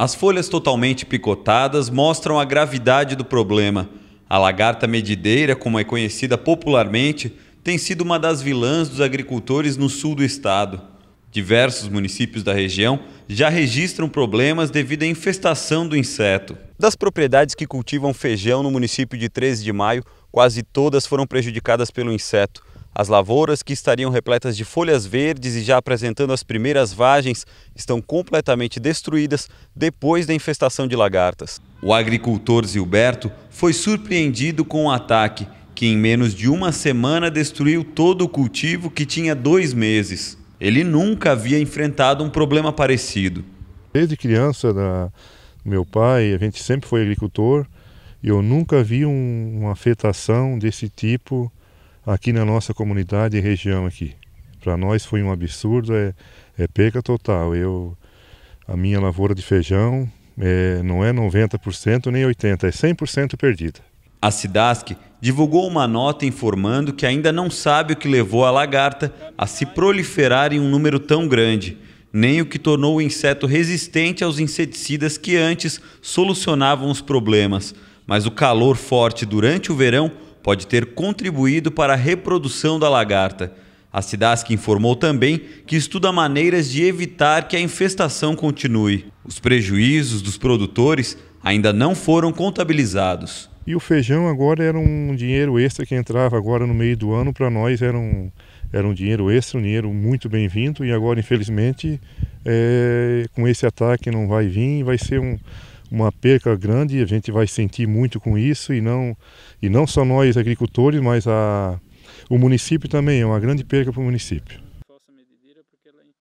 As folhas totalmente picotadas mostram a gravidade do problema. A lagarta medideira, como é conhecida popularmente, tem sido uma das vilãs dos agricultores no sul do estado. Diversos municípios da região já registram problemas devido à infestação do inseto. Das propriedades que cultivam feijão no município de 13 de maio, quase todas foram prejudicadas pelo inseto. As lavouras, que estariam repletas de folhas verdes e já apresentando as primeiras vagens, estão completamente destruídas depois da infestação de lagartas. O agricultor Zilberto foi surpreendido com o um ataque, que em menos de uma semana destruiu todo o cultivo que tinha dois meses. Ele nunca havia enfrentado um problema parecido. Desde criança, da, né, meu pai, a gente sempre foi agricultor, eu nunca vi um, uma afetação desse tipo aqui na nossa comunidade e região aqui. Para nós foi um absurdo, é, é perca total. Eu, a minha lavoura de feijão é, não é 90% nem 80%, é 100% perdida. A Sidask divulgou uma nota informando que ainda não sabe o que levou a lagarta a se proliferar em um número tão grande, nem o que tornou o inseto resistente aos inseticidas que antes solucionavam os problemas. Mas o calor forte durante o verão pode ter contribuído para a reprodução da lagarta. A SIDASC informou também que estuda maneiras de evitar que a infestação continue. Os prejuízos dos produtores ainda não foram contabilizados. E o feijão agora era um dinheiro extra que entrava agora no meio do ano, para nós era um, era um dinheiro extra, um dinheiro muito bem-vindo, e agora, infelizmente, é, com esse ataque não vai vir, vai ser um, uma perca grande, a gente vai sentir muito com isso e não, e não só nós agricultores, mas a, o município também, é uma grande perca para o município.